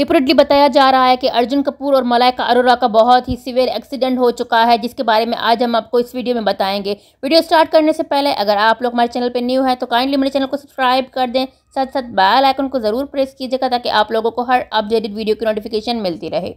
reportedly बताया जा रहा है कि अर्जुन कपूर और मलाइका अरोरा का बहुत ही सिवियर एक्सीडेंट हो चुका है जिसके बारे में आज हम आपको इस वीडियो में बताएंगे वीडियो स्टार्ट करने से पहले अगर आप लोग हमारे चैनल पर न्यू है तो काइंडली मेरे चैनल को सब्सक्राइब कर दें साथ साथ बैलाइकन आइकन को ज़रूर प्रेस कीजिएगा ताकि आप लोगों को हर अपडेटेड वीडियो की नोटिफिकेशन मिलती रहे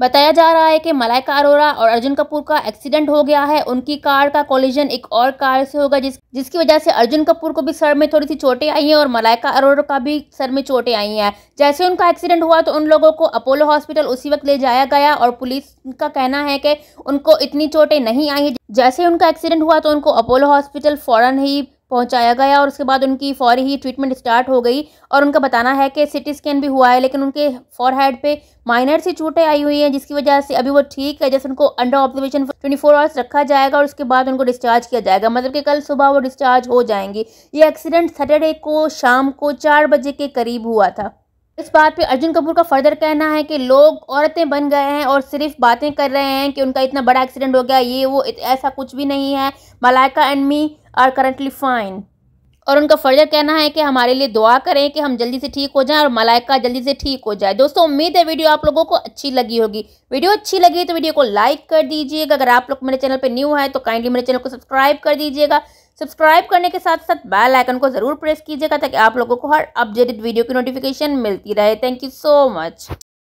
बताया जा रहा है कि मलाइका अरोरा और अर्जुन कपूर का एक्सीडेंट हो गया है उनकी कार का कोलिजन एक और कार से होगा जिस जिसकी वजह से अर्जुन कपूर को भी सर में थोड़ी सी चोटें आई हैं और मलाइका अरोरा का भी सर में चोटें आई हैं जैसे उनका एक्सीडेंट हुआ तो उन लोगों को अपोलो हॉस्पिटल उसी वक्त ले जाया गया और पुलिस का कहना है कि उनको इतनी चोटें नहीं आई जैसे उनका एक्सीडेंट हुआ तो उनको अपोलो हॉस्पिटल फ़ौरन ही पहुंचाया गया और उसके बाद उनकी फौरी ही ट्रीटमेंट स्टार्ट हो गई और उनका बताना है कि सिटी स्कैन भी हुआ है लेकिन उनके फॉरहेड पे माइनर सी चोटें आई हुई हैं जिसकी वजह से अभी वो ठीक है जैसे उनको under observation twenty four hours रखा जाएगा और उसके बाद उनको डिस्चार्ज किया जाएगा मतलब कि कल सुबह वो डिस्चार्ज हो जाएंगे ये एक्सीडेंट सैटरडे को शाम को चार बजे के करीब हुआ था इस बात पे अर्जुन कपूर का फर्दर कहना है कि लोग औरतें बन गए हैं और सिर्फ बातें कर रहे हैं कि उनका इतना बड़ा एक्सीडेंट हो गया ये वो ऐसा कुछ भी नहीं है Malaika and me are currently fine और उनका फर्जर कहना है कि हमारे लिए दुआ करें कि हम जल्दी से ठीक हो जाएं और मलाइका जल्दी से ठीक हो जाए दोस्तों उम्मीद है वीडियो आप लोगों को अच्छी लगी होगी वीडियो अच्छी लगी तो वीडियो को लाइक कर दीजिएगा अगर आप लोग मेरे चैनल पर न्यू है तो काइंडली मेरे चैनल को सब्सक्राइब कर दीजिएगा सब्सक्राइब करने के साथ साथ बेल आइकन को ज़रूर प्रेस कीजिएगा ताकि आप लोगों को हर अपडेटेड वीडियो की नोटिफिकेशन मिलती रहे थैंक यू सो मच